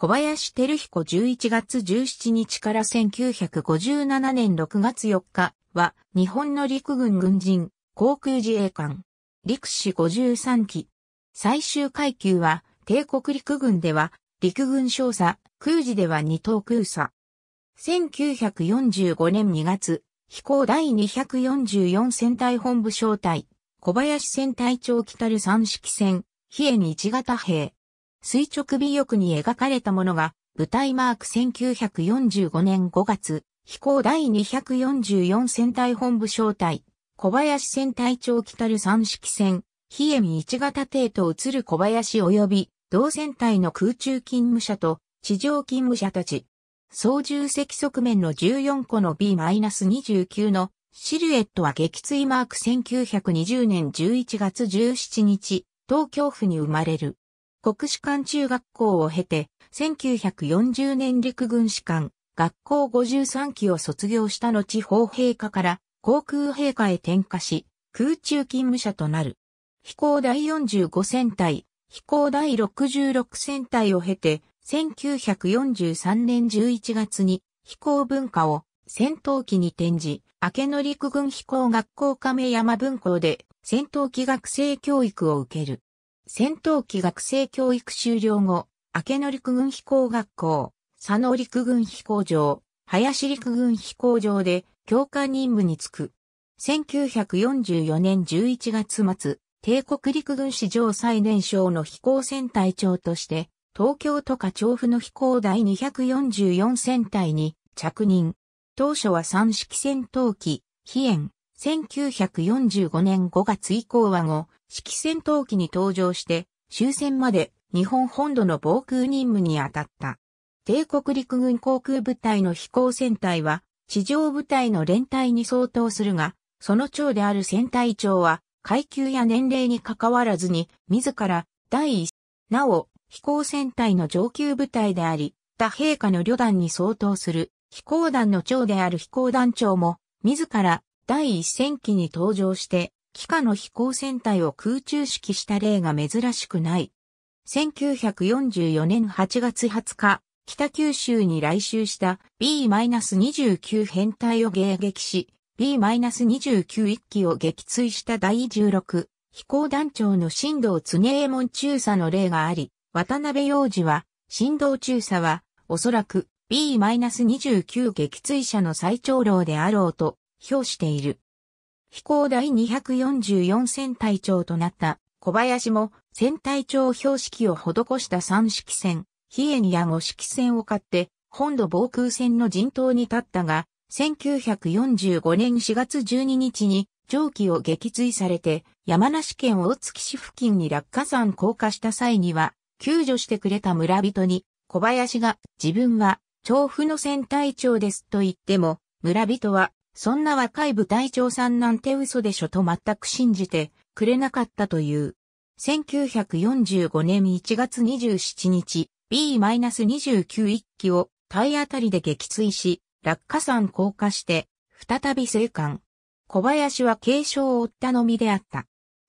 小林照彦11月17日から1957年6月4日は日本の陸軍軍人、航空自衛官、陸士53期。最終階級は帝国陸軍では陸軍少佐、空自では二等空佐。1945年2月、飛行第244戦隊本部小隊、小林戦隊長来る三式戦、比叡に一型兵。垂直尾翼に描かれたものが、舞台マーク1945年5月、飛行第244戦隊本部招待、小林戦隊長来たる三式戦、エミ一型艇と映る小林及び、同戦隊の空中勤務者と地上勤務者たち。操縦席側面の14個の B-29 のシルエットは撃墜マーク1920年11月17日、東京府に生まれる。国士官中学校を経て、1940年陸軍士官、学校53期を卒業した後砲兵科から航空兵科へ転科し、空中勤務者となる。飛行第45戦隊、飛行第66戦隊を経て、1943年11月に飛行文化を戦闘機に転じ、明野陸軍飛行学校亀山分校で戦闘機学生教育を受ける。戦闘機学生教育終了後、明野陸軍飛行学校、佐野陸軍飛行場、林陸軍飛行場で教官任務に就く。1944年11月末、帝国陸軍史上最年少の飛行船隊長として、東京都下調布の飛行第244船隊に着任。当初は三式戦闘機、飛燕、1945年5月以降は後、式戦闘機に搭乗して、終戦まで日本本土の防空任務に当たった。帝国陸軍航空部隊の飛行船隊は、地上部隊の連隊に相当するが、その長である船隊長は、階級や年齢に関わらずに、自ら、第一、なお、飛行船隊の上級部隊であり、他陛下の旅団に相当する、飛行団の長である飛行団長も、自ら、第一戦機に登場して、機下の飛行船体を空中式した例が珍しくない。1944年8月20日、北九州に来襲した B-29 編隊を迎撃し、B-291 機を撃墜した第16飛行団長の振動常右衛門中佐の例があり、渡辺洋二は、振動中佐は、おそらく B-29 撃墜者の最長老であろうと表している。飛行第244戦隊長となった小林も戦隊長標識を施した三式戦、比叡や五式戦を買って本土防空戦の陣頭に立ったが、1945年4月12日に蒸気を撃墜されて山梨県大月市付近に落下山降下した際には救助してくれた村人に小林が自分は調布の戦隊長ですと言っても村人はそんな若い部隊長さんなんて嘘でしょと全く信じてくれなかったという。1945年1月27日、b 2 9一機を体当たりで撃墜し、落下山降下して、再び生還。小林は軽傷を負ったのみであった。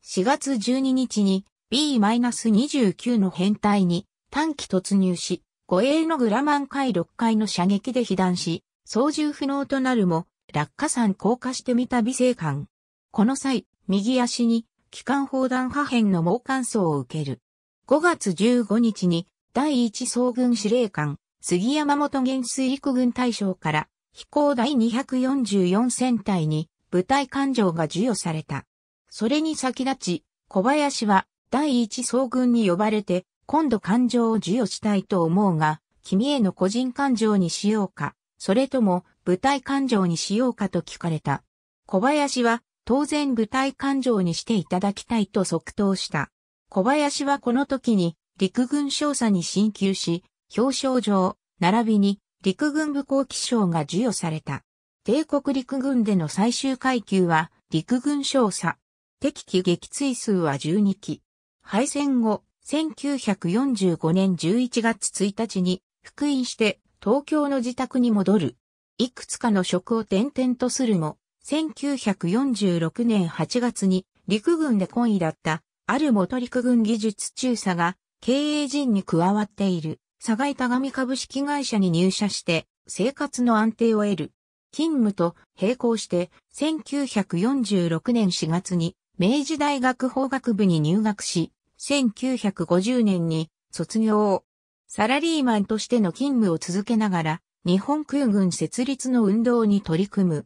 4月12日に B-29 の編隊に短期突入し、護衛のグラマン海6階の射撃で被弾し、操縦不能となるも、落下山降下してみた美生館。この際、右足に機関砲弾破片の猛感想を受ける。5月15日に第1総軍司令官、杉山元元水陸軍大将から飛行第244戦隊に部隊艦上が授与された。それに先立ち、小林は第1総軍に呼ばれて、今度艦上を授与したいと思うが、君への個人感情にしようか、それとも舞台勘定にしようかと聞かれた。小林は当然舞台勘定にしていただきたいと即答した。小林はこの時に陸軍少佐に進級し、表彰状、並びに陸軍部功期賞が授与された。帝国陸軍での最終階級は陸軍少佐。敵機撃墜数は12機。敗戦後、1945年11月1日に復員して東京の自宅に戻る。いくつかの職を転々とするも、1946年8月に陸軍で懇意だったある元陸軍技術中佐が経営陣に加わっている佐賀板上株式会社に入社して生活の安定を得る。勤務と並行して1946年4月に明治大学法学部に入学し、1950年に卒業をサラリーマンとしての勤務を続けながら日本空軍設立の運動に取り組む。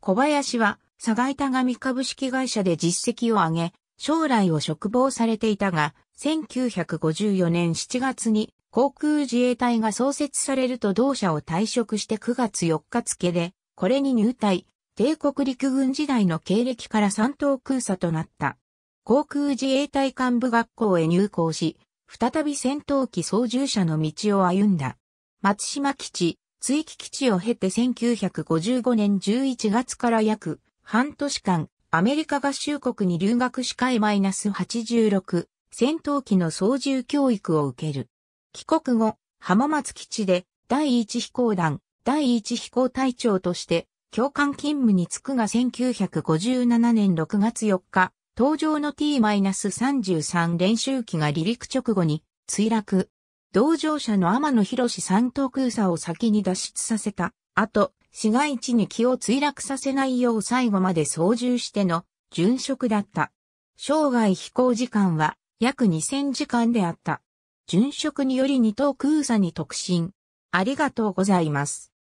小林は、佐賀板紙株式会社で実績を上げ、将来を嘱望されていたが、1954年7月に航空自衛隊が創設されると同社を退職して9月4日付で、これに入隊、帝国陸軍時代の経歴から三等空佐となった。航空自衛隊幹部学校へ入校し、再び戦闘機操縦者の道を歩んだ。松島基地、追記基地を経て1955年11月から約半年間、アメリカ合衆国に留学し会 -86 戦闘機の操縦教育を受ける。帰国後、浜松基地で第一飛行団、第一飛行隊長として教官勤務に就くが1957年6月4日、登場の T-33 練習機が離陸直後に墜落。同乗者の天野博士三等空差を先に脱出させた後、市街地に気を墜落させないよう最後まで操縦しての殉職だった。生涯飛行時間は約2000時間であった。殉職により二等空差に特進。ありがとうございます。